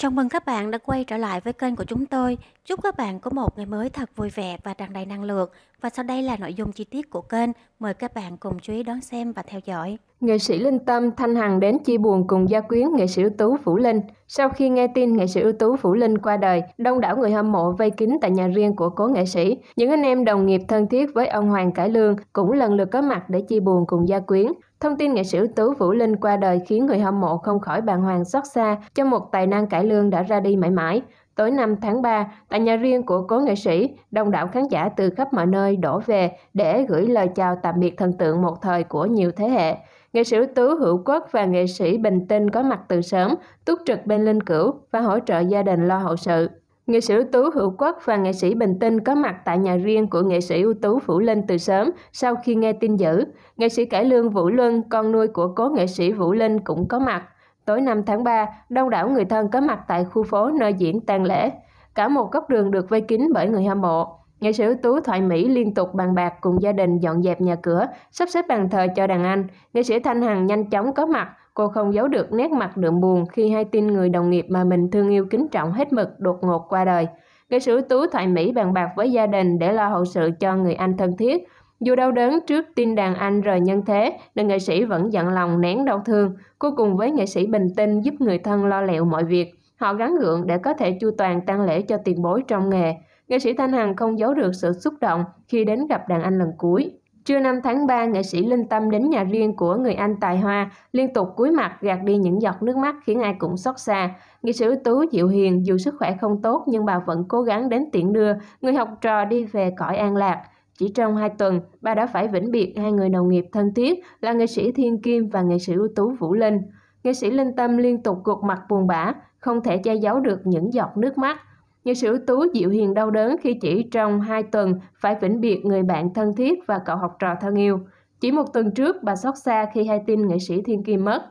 Chào mừng các bạn đã quay trở lại với kênh của chúng tôi. Chúc các bạn có một ngày mới thật vui vẻ và tràn đầy năng lượng. Và sau đây là nội dung chi tiết của kênh. Mời các bạn cùng chú ý đón xem và theo dõi. Nghệ sĩ Linh Tâm Thanh Hằng đến chia buồn cùng gia quyến nghệ sĩ ưu tú Phủ Linh. Sau khi nghe tin nghệ sĩ ưu tú Phủ Linh qua đời, đông đảo người hâm mộ vây kín tại nhà riêng của cố nghệ sĩ. Những anh em đồng nghiệp thân thiết với ông Hoàng Cải Lương cũng lần lượt có mặt để chia buồn cùng gia quyến. Thông tin nghệ sĩ Tú Vũ Linh qua đời khiến người hâm mộ không khỏi bàng hoàng xót xa cho một tài năng cải lương đã ra đi mãi mãi. Tối 5 tháng 3, tại nhà riêng của cố nghệ sĩ, đông đảo khán giả từ khắp mọi nơi đổ về để gửi lời chào tạm biệt thần tượng một thời của nhiều thế hệ. Nghệ sĩ Tú Hữu Quốc và nghệ sĩ Bình Tinh có mặt từ sớm, túc trực bên Linh Cửu và hỗ trợ gia đình lo hậu sự. Nghệ sĩ ưu tú Hữu Quốc và nghệ sĩ Bình Tinh có mặt tại nhà riêng của nghệ sĩ ưu tú Vũ Linh từ sớm sau khi nghe tin dữ. Nghệ sĩ cải lương Vũ Luân, con nuôi của cố nghệ sĩ Vũ Linh cũng có mặt. Tối 5 tháng 3, đông đảo người thân có mặt tại khu phố nơi diễn tang lễ. Cả một góc đường được vây kín bởi người hâm mộ. Nghệ sĩ ưu tú Thoại Mỹ liên tục bàn bạc cùng gia đình dọn dẹp nhà cửa, sắp xếp bàn thờ cho đàn anh. Nghệ sĩ Thanh Hằng nhanh chóng có mặt, Cô không giấu được nét mặt đượm buồn khi hai tin người đồng nghiệp mà mình thương yêu kính trọng hết mực đột ngột qua đời. Nghệ sĩ Tú thoại Mỹ bàn bạc với gia đình để lo hậu sự cho người anh thân thiết. Dù đau đớn trước tin đàn anh rời nhân thế, nhưng nghệ sĩ vẫn giận lòng nén đau thương. Cô cùng với nghệ sĩ bình tinh giúp người thân lo liệu mọi việc. Họ gắn gượng để có thể chu toàn tang lễ cho tiền bối trong nghề. Nghệ sĩ Thanh Hằng không giấu được sự xúc động khi đến gặp đàn anh lần cuối. Trưa 5 tháng 3, nghệ sĩ Linh Tâm đến nhà riêng của người anh Tài Hoa, liên tục cúi mặt gạt đi những giọt nước mắt khiến ai cũng xót xa. Nghệ sĩ ưu tú Diệu Hiền dù sức khỏe không tốt nhưng bà vẫn cố gắng đến tiễn đưa người học trò đi về cõi an lạc. Chỉ trong 2 tuần, bà đã phải vĩnh biệt hai người đồng nghiệp thân thiết là nghệ sĩ Thiên Kim và nghệ sĩ ưu tú Vũ Linh. Nghệ sĩ Linh Tâm liên tục gục mặt buồn bã, không thể che giấu được những giọt nước mắt. Nghệ sĩ ưu tú Diệu Hiền đau đớn khi chỉ trong hai tuần phải vĩnh biệt người bạn thân thiết và cậu học trò thân yêu. Chỉ một tuần trước, bà xót xa khi hay tin nghệ sĩ Thiên Kim mất.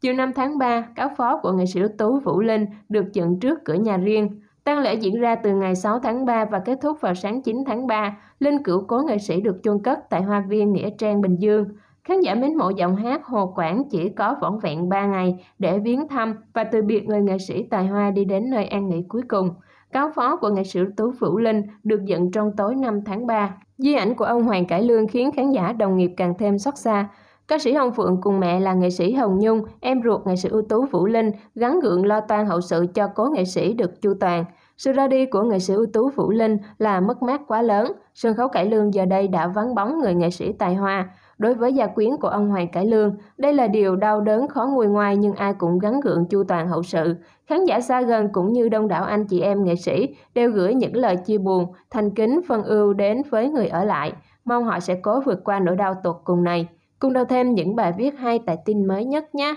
Chiều 5 tháng 3, cáo phó của nghệ sĩ ưu tú Vũ Linh được dựng trước cửa nhà riêng. Tang lễ diễn ra từ ngày 6 tháng 3 và kết thúc vào sáng 9 tháng 3. Linh cửu cố nghệ sĩ được chôn cất tại Hoa viên Nghĩa Trang Bình Dương. Khán giả mến mộ giọng hát Hồ Quảng chỉ có vỏn vẹn 3 ngày để viếng thăm và từ biệt người nghệ sĩ tài hoa đi đến nơi an nghỉ cuối cùng cáo phó của nghệ sĩ Tú Vũ Linh được dựng trong tối 5 tháng 3. Di ảnh của ông Hoàng Cải Lương khiến khán giả đồng nghiệp càng thêm xót xa. Ca sĩ Hồng Phượng cùng mẹ là nghệ sĩ Hồng Nhung, em ruột nghệ sĩ ưu tú Vũ Linh, gắn gượng lo toan hậu sự cho cố nghệ sĩ được chu toàn. Sự ra đi của nghệ sĩ ưu tú Vũ Linh là mất mát quá lớn. Sân khấu Cải Lương giờ đây đã vắng bóng người nghệ sĩ tài hoa. Đối với gia quyến của ông Hoàng Cải Lương, đây là điều đau đớn khó nguôi ngoai nhưng ai cũng gắn gượng chu toàn hậu sự. Khán giả xa gần cũng như đông đảo anh chị em nghệ sĩ đều gửi những lời chia buồn, thành kính phân ưu đến với người ở lại. Mong họ sẽ cố vượt qua nỗi đau tột cùng này. Cùng đọc thêm những bài viết hay tại tin mới nhất nhé!